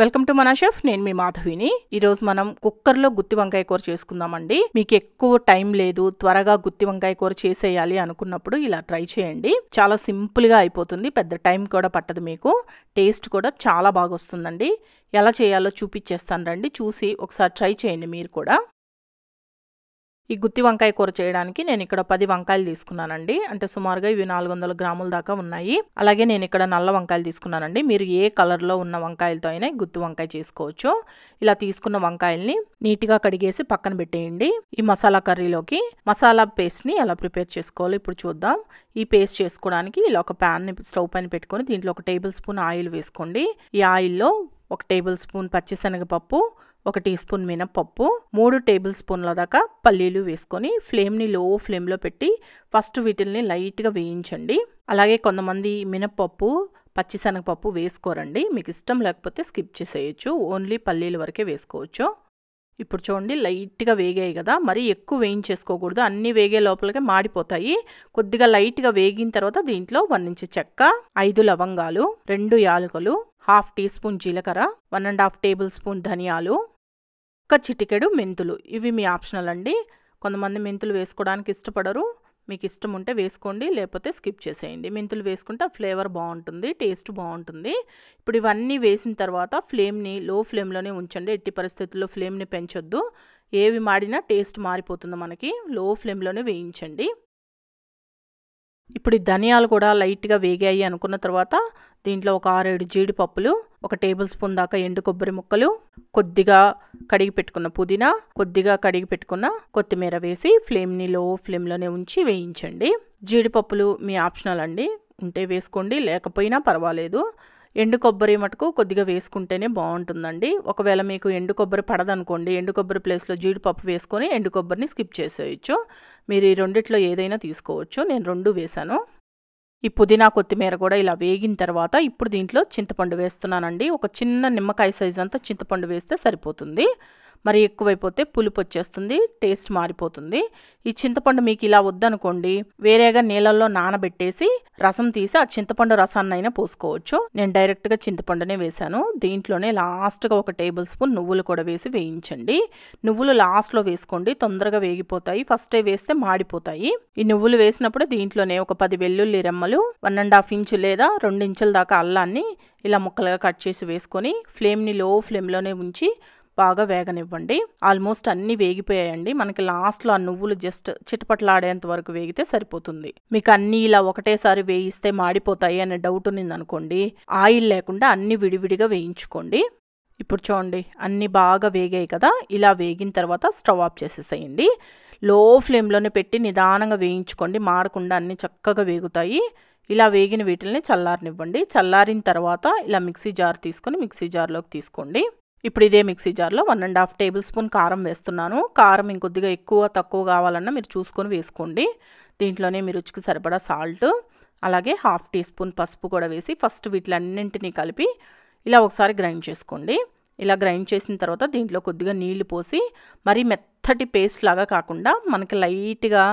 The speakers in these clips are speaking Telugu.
వెల్కమ్ టు మనా షెఫ్ నేను మీ మాధవిని ఈరోజు మనం కుక్కర్లో గుత్తి వంకాయ కూర చేసుకుందామండి మీకు ఎక్కువ టైం లేదు త్వరగా గుత్తి వంకాయ కూర చేసేయాలి అనుకున్నప్పుడు ఇలా ట్రై చేయండి చాలా సింపుల్గా అయిపోతుంది పెద్ద టైం కూడా పట్టదు మీకు టేస్ట్ కూడా చాలా బాగా వస్తుందండి ఎలా చేయాలో చూపించేస్తాను రండి చూసి ఒకసారి ట్రై చేయండి మీరు కూడా ఈ గుత్తి వంకాయ కూర చేయడానికి నేను ఇక్కడ పది వంకాయలు తీసుకున్నానండి అంటే సుమారుగా ఇవి నాలుగు వందల గ్రాముల దాకా ఉన్నాయి అలాగే నేను ఇక్కడ నల్ల వంకాయలు తీసుకున్నానండి మీరు ఏ కలర్లో ఉన్న వంకాయలతో అయినా గుత్తి వంకాయ చేసుకోవచ్చు ఇలా తీసుకున్న వంకాయల్ని నీట్గా కడిగేసి పక్కన పెట్టేయండి ఈ మసాలా కర్రీలోకి మసాలా పేస్ట్ని ఎలా ప్రిపేర్ చేసుకోవాలి ఇప్పుడు చూద్దాం ఈ పేస్ట్ చేసుకోవడానికి ఇలా ఒక ప్యాన్ని స్టవ్ పైన పెట్టుకొని దీంట్లో ఒక టేబుల్ స్పూన్ ఆయిల్ వేసుకోండి ఈ ఆయిల్లో ఒక టేబుల్ స్పూన్ పచ్చిశనగపప్పు ఒక టీ స్పూన్ మినప్పప్పు మూడు టేబుల్ స్పూన్ల దాకా పల్లీలు వేసుకొని ఫ్లేమ్ని లో ఫ్లేమ్లో పెట్టి ఫస్ట్ వీటిల్ని లైట్గా వేయించండి అలాగే కొంతమంది మినప్పప్పు పచ్చిశనగపప్పు వేసుకోరండి మీకు ఇష్టం లేకపోతే స్కిప్ చేసేయచ్చు ఓన్లీ పల్లీలు వరకే వేసుకోవచ్చు ఇప్పుడు చూడండి లైట్గా వేగాయి కదా మరీ ఎక్కువ వేయించేసుకోకూడదు అన్నీ వేగే లోపలికే మాడిపోతాయి కొద్దిగా లైట్గా వేగిన తర్వాత దీంట్లో వన్ చెక్క ఐదు లవంగాలు రెండు యాలకులు హాఫ్ టీ స్పూన్ జీలకర్ర one and half tablespoon ధనియాలు ఒక చిటికెడు మెంతులు ఇవి మీ ఆప్షనల్ అండి కొంతమంది మెంతులు వేసుకోవడానికి ఇష్టపడరు మీకు ఇష్టం ఉంటే వేసుకోండి లేకపోతే స్కిప్ చేసేయండి మెంతులు వేసుకుంటే ఫ్లేవర్ బాగుంటుంది టేస్ట్ బాగుంటుంది ఇప్పుడు ఇవన్నీ వేసిన తర్వాత ఫ్లేమ్ని లో ఫ్లేమ్లోనే ఉంచండి ఎట్టి పరిస్థితుల్లో ఫ్లేమ్ని పెంచొద్దు ఏవి మాడినా టేస్ట్ మారిపోతుంది మనకి లో ఫ్లేమ్లోనే వేయించండి ఇప్పుడు ఈ ధనియాలు కూడా లైట్గా వేగాయి అనుకున్న తర్వాత దీంట్లో ఒక ఆరేడు జీడిపప్పులు ఒక టేబుల్ స్పూన్ దాకా ఎండు కొబ్బరి ముక్కలు కొద్దిగా కడిగి పెట్టుకున్న పుదీనా కొద్దిగా కడిగి పెట్టుకున్న కొత్తిమీర వేసి ఫ్లేమ్ని లో ఫ్లేమ్లోనే ఉంచి వేయించండి జీడిపప్పులు మీ ఆప్షనల్ అండి ఉంటే వేసుకోండి లేకపోయినా పర్వాలేదు ఎండు కొబ్బరి మటుకు కొద్దిగా వేసుకుంటేనే బాగుంటుందండి ఒకవేళ మీకు ఎండు కొబ్బరి పడదనుకోండి ఎండు కొబ్బరి ప్లేస్లో జీడిపప్పు వేసుకొని ఎండు కొబ్బరిని స్కిప్ చేసేయచ్చు మీరు ఈ రెండిట్లో ఏదైనా తీసుకోవచ్చు నేను రెండు వేశాను ఈ పుదీనా కొత్తిమీర కూడా ఇలా వేగిన తర్వాత ఇప్పుడు దీంట్లో చింతపండు వేస్తున్నానండి ఒక చిన్న నిమ్మకాయ సైజ్ అంతా చింతపండు వేస్తే సరిపోతుంది మరి ఎక్కువైపోతే పులుపు వచ్చేస్తుంది టేస్ట్ మారిపోతుంది ఈ చింతపండు మీకు ఇలా వద్దనుకోండి వేరేగా నీళ్ళల్లో నానబెట్టేసి రసం తీసి ఆ చింతపండు రసాన్నైనా పోసుకోవచ్చు నేను డైరెక్ట్గా చింతపండునే వేశాను దీంట్లోనే లాస్ట్గా ఒక టేబుల్ స్పూన్ నువ్వులు కూడా వేసి వేయించండి నువ్వులు లాస్ట్లో వేసుకోండి తొందరగా వేగిపోతాయి ఫస్టే వేస్తే మాడిపోతాయి ఈ నువ్వులు వేసినప్పుడు దీంట్లోనే ఒక పది వెల్లుల్లి రెమ్మలు వన్ అండ్ హాఫ్ ఇంచు లేదా రెండు ఇంచుల దాకా అల్లాన్ని ఇలా ముక్కలుగా కట్ చేసి వేసుకొని ఫ్లేమ్ని లో ఫ్లేమ్లోనే ఉంచి బాగా వేగనివ్వండి ఆల్మోస్ట్ అన్నీ వేగిపోయాయండి మనకి లాస్ట్లో ఆ నువ్వులు జస్ట్ చిటపట్లాడేంత వరకు వేగితే సరిపోతుంది మీకు అన్నీ ఇలా ఒకటేసారి వేయిస్తే మాడిపోతాయి అనే డౌట్ అనుకోండి ఆయిల్ లేకుండా అన్నీ విడివిడిగా వేయించుకోండి ఇప్పుడు చూడండి అన్నీ బాగా వేగాయి కదా ఇలా వేగిన తర్వాత స్టవ్ ఆఫ్ చేసేసేయండి లో ఫ్లేమ్లోనే పెట్టి నిదానంగా వేయించుకోండి మాడకుండా అన్నీ చక్కగా వేగుతాయి ఇలా వేగిన వీటిల్ని చల్లారనివ్వండి చల్లారిన తర్వాత ఇలా మిక్సీ జార్ తీసుకొని మిక్సీ జార్లోకి తీసుకోండి ఇప్పుడు ఇదే మిక్సీ జార్లో one and half tablespoon కారం వేస్తున్నాను కారం ఇంకొద్దిగా ఎక్కువ తక్కువ కావాలన్నా మీరు చూసుకొని వేసుకోండి దీంట్లోనే మీ రుచికి సరిపడా సాల్ట్ అలాగే హాఫ్ టీ స్పూన్ పసుపు కూడా వేసి ఫస్ట్ వీటిలన్నింటినీ కలిపి ఇలా ఒకసారి గ్రైండ్ చేసుకోండి ఇలా గ్రైండ్ చేసిన తర్వాత దీంట్లో కొద్దిగా నీళ్లు పోసి మరీ మెత్తటి పేస్ట్ లాగా కాకుండా మనకి లైట్గా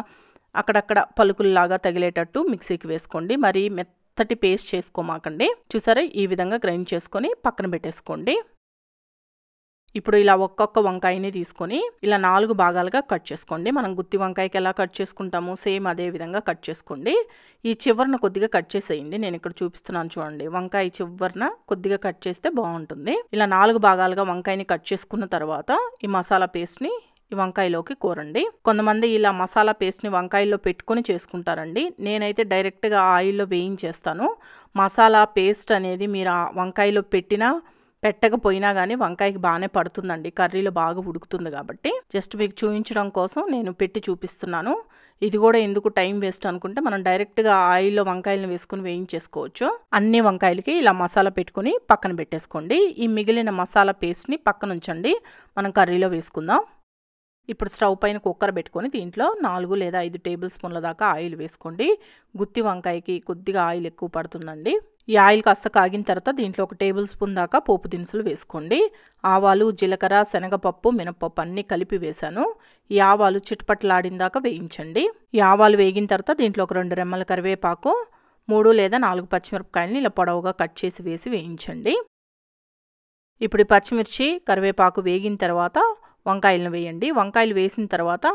అక్కడక్కడ పలుకుల్లాగా తగిలేటట్టు మిక్సీకి వేసుకోండి మరీ మెత్తటి పేస్ట్ చేసుకోమాకండి చూసారా ఈ విధంగా గ్రైండ్ చేసుకొని పక్కన పెట్టేసుకోండి ఇప్పుడు ఇలా ఒక్కొక్క వంకాయని తీసుకొని ఇలా నాలుగు భాగాలుగా కట్ చేసుకోండి మనం గుత్తి వంకాయకి ఎలా కట్ చేసుకుంటామో సేమ్ అదే విధంగా కట్ చేసుకోండి ఈ చివరన కొద్దిగా కట్ చేసేయండి నేను ఇక్కడ చూపిస్తున్నాను చూడండి వంకాయ చివరన కొద్దిగా కట్ చేస్తే బాగుంటుంది ఇలా నాలుగు భాగాలుగా వంకాయని కట్ చేసుకున్న తర్వాత ఈ మసాలా పేస్ట్ని ఈ వంకాయలోకి కూరండి కొంతమంది ఇలా మసాలా పేస్ట్ని వంకాయల్లో పెట్టుకొని చేసుకుంటారండి నేనైతే డైరెక్ట్గా ఆయిల్లో వేయించేస్తాను మసాలా పేస్ట్ అనేది మీరు వంకాయలో పెట్టినా పెట్టకపోయినా కానీ వంకాయకి బాగానే పడుతుందండి కర్రీలో బాగా ఉడుకుతుంది కాబట్టి జస్ట్ మీకు చూపించడం కోసం నేను పెట్టి చూపిస్తున్నాను ఇది కూడా ఎందుకు టైం వేస్ట్ అనుకుంటే మనం డైరెక్ట్గా ఆయిల్లో వంకాయలను వేసుకుని వేయించేసుకోవచ్చు అన్ని వంకాయలకి ఇలా మసాలా పెట్టుకుని పక్కన పెట్టేసుకోండి ఈ మిగిలిన మసాలా పేస్ట్ని పక్కన ఉంచండి మనం కర్రీలో వేసుకుందాం ఇప్పుడు స్టవ్ పైన కుక్కర్ పెట్టుకొని దీంట్లో నాలుగు లేదా ఐదు టేబుల్ స్పూన్ల దాకా ఆయిల్ వేసుకోండి గుత్తి వంకాయకి కొద్దిగా ఆయిల్ ఎక్కువ పడుతుందండి ఈ ఆయిల్ కాస్త కాగిన తర్వాత దీంట్లో ఒక టేబుల్ స్పూన్ దాకా పోపు దినుసులు వేసుకోండి ఆవాలు జీలకర్ర శనగపప్పు మినపప్పు అన్నీ కలిపి వేశాను ఈ ఆవాలు చిట్పట్లాడిన దాకా వేయించండి ఈ ఆవాలు వేగిన తర్వాత దీంట్లో ఒక రెండు రెమ్మల కరివేపాకు మూడు లేదా నాలుగు పచ్చిమిరపకాయలని ఇలా పొడవుగా కట్ చేసి వేసి వేయించండి ఇప్పుడు పచ్చిమిర్చి కరివేపాకు వేగిన తర్వాత వంకాయలను వేయండి వంకాయలు వేసిన తర్వాత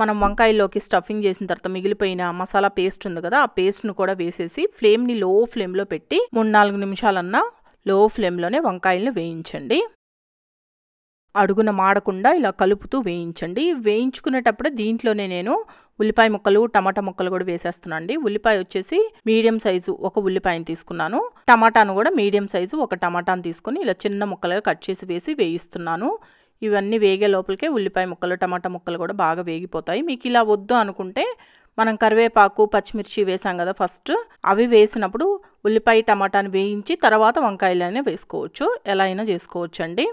మనం వంకాయల్లోకి స్టఫింగ్ చేసిన తర్వాత మిగిలిపోయిన మసాలా పేస్ట్ ఉంది కదా ఆ పేస్ట్ను కూడా వేసేసి ఫ్లేమ్ని లో ఫ్లేమ్లో పెట్టి మూడు నాలుగు నిమిషాలన్నా లో ఫ్లేమ్లోనే వంకాయలను వేయించండి అడుగున మాడకుండా ఇలా కలుపుతూ వేయించండి వేయించుకునేటప్పుడు దీంట్లోనే నేను ఉల్లిపాయ ముక్కలు టమాటా ముక్కలు కూడా వేసేస్తున్నాండి ఉల్లిపాయ వచ్చేసి మీడియం సైజు ఒక ఉల్లిపాయని తీసుకున్నాను టమాటాను కూడా మీడియం సైజు ఒక టమాటాను తీసుకుని ఇలా చిన్న ముక్కలుగా కట్ చేసి వేసి వేయిస్తున్నాను ఇవన్నీ వేగే లోపలికే ఉల్లిపాయ ముక్కలు టమాటా ముక్కలు కూడా బాగా వేగిపోతాయి మీకు ఇలా వద్దు అనుకుంటే మనం కరివేపాకు పచ్చిమిర్చి వేసాం కదా ఫస్ట్ అవి వేసినప్పుడు ఉల్లిపాయ టమాటాని వేయించి తర్వాత వంకాయలనే వేసుకోవచ్చు ఎలా అయినా చేసుకోవచ్చు అండి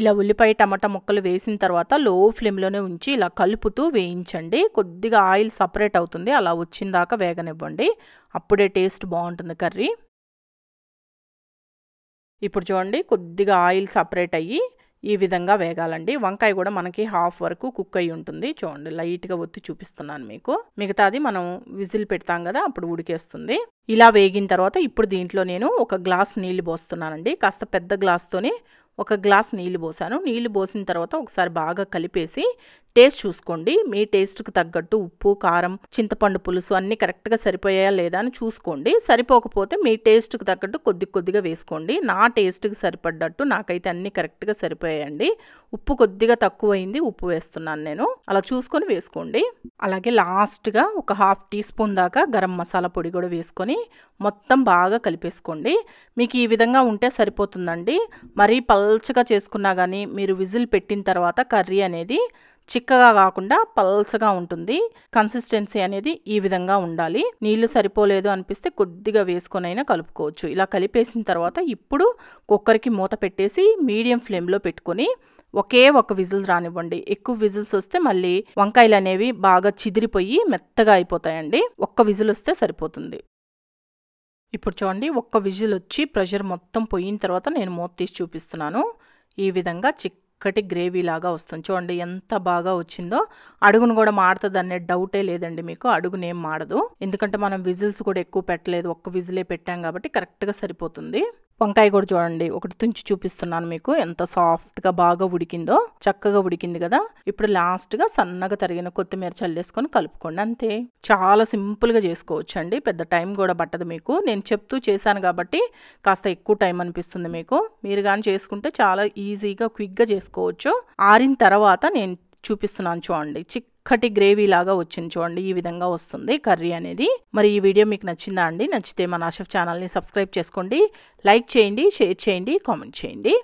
ఇలా ఉల్లిపాయ టమాటా ముక్కలు వేసిన తర్వాత లో ఫ్లేమ్లోనే ఉంచి ఇలా కలుపుతూ వేయించండి కొద్దిగా ఆయిల్ సపరేట్ అవుతుంది అలా వచ్చిన దాకా వేగనివ్వండి అప్పుడే టేస్ట్ బాగుంటుంది కర్రీ ఇప్పుడు చూడండి కొద్దిగా ఆయిల్ సపరేట్ అయ్యి ఈ విధంగా వేగాలండి వంకాయ కూడా మనకి హాఫ్ వరకు కుక్ అయి ఉంటుంది చూడండి లైట్గా ఒత్తి చూపిస్తున్నాను మీకు మిగతాది మనం విజిల్ పెడతాం కదా అప్పుడు ఉడికేస్తుంది ఇలా వేగిన తర్వాత ఇప్పుడు దీంట్లో నేను ఒక గ్లాస్ నీళ్లు పోస్తున్నానండి కాస్త పెద్ద గ్లాస్తోనే ఒక గ్లాస్ నీళ్లు పోసాను నీళ్లు పోసిన తర్వాత ఒకసారి బాగా కలిపేసి టేస్ట్ చూసుకోండి మీ టేస్ట్కి తగ్గట్టు ఉప్పు కారం చింతపండు పులుసు అన్నీ కరెక్ట్గా సరిపోయాయా లేదా అని చూసుకోండి సరిపోకపోతే మీ టేస్ట్కి తగ్గట్టు కొద్ది కొద్దిగా వేసుకోండి నా టేస్ట్కి సరిపడ్డట్టు నాకైతే అన్నీ కరెక్ట్గా సరిపోయాయండి ఉప్పు కొద్దిగా తక్కువైంది ఉప్పు వేస్తున్నాను నేను అలా చూసుకొని వేసుకోండి అలాగే లాస్ట్గా ఒక హాఫ్ టీ స్పూన్ దాకా గరం మసాలా పొడి కూడా వేసుకొని మొత్తం బాగా కలిపేసుకోండి మీకు ఈ విధంగా ఉంటే సరిపోతుందండి మరీ పల్చగా చేసుకున్నా కానీ మీరు విజిల్ పెట్టిన తర్వాత కర్రీ అనేది చిక్కగా కాకుండా పల్సగా ఉంటుంది కన్సిస్టెన్సీ అనేది ఈ విధంగా ఉండాలి నీళ్లు సరిపోలేదు అనిపిస్తే కొద్దిగా వేసుకొనైనా కలుపుకోవచ్చు ఇలా కలిపేసిన తర్వాత ఇప్పుడు కుక్కర్కి మూత పెట్టేసి మీడియం ఫ్లేమ్లో పెట్టుకొని ఒకే ఒక విజిల్ రానివ్వండి ఎక్కువ విజిల్స్ వస్తే మళ్ళీ వంకాయలు అనేవి బాగా చిదిరిపోయి మెత్తగా అయిపోతాయండి ఒక్క విజిల్ వస్తే సరిపోతుంది ఇప్పుడు చూడండి ఒక్క విజిల్ వచ్చి ప్రెషర్ మొత్తం పోయిన తర్వాత నేను మూత తీసి చూపిస్తున్నాను ఈ విధంగా చిక్ చక్కటి గ్రేవీ లాగా వస్తుంది చూడండి ఎంత బాగా వచ్చిందో అడుగును కూడా మాడుతుంది అనే డౌటే లేదండి మీకు అడుగునేం మాడదు ఎందుకంటే మనం విజిల్స్ కూడా ఎక్కువ పెట్టలేదు ఒక్క విజిలే పెట్టాం కాబట్టి కరెక్ట్గా సరిపోతుంది వంకాయ కూడా చూడండి ఒకటి తుంచి చూపిస్తున్నాను మీకు ఎంత సాఫ్ట్గా బాగా ఉడికిందో చక్కగా ఉడికింది కదా ఇప్పుడు లాస్ట్గా సన్నగా తరిగిన కొత్తిమీర చల్లేసుకొని కలుపుకోండి అంతే చాలా సింపుల్గా చేసుకోవచ్చు అండి పెద్ద టైం కూడా పట్టదు మీకు నేను చెప్తూ చేశాను కాబట్టి కాస్త ఎక్కువ టైం అనిపిస్తుంది మీకు మీరు కానీ చేసుకుంటే చాలా ఈజీగా క్విక్గా చేసుకోవచ్చు ఆరిన తర్వాత నేను చూపిస్తున్నాను చూడండి చిక్ చిక్కటి గ్రేవీ లాగా వచ్చింది చూడండి ఈ విధంగా వస్తుంది కర్రీ అనేది మరి ఈ వీడియో మీకు నచ్చిందా అండి నచ్చితే మన ఆషఫ్ ఛానల్ని సబ్స్క్రైబ్ చేసుకోండి లైక్ చేయండి షేర్ చేయండి కామెంట్ చేయండి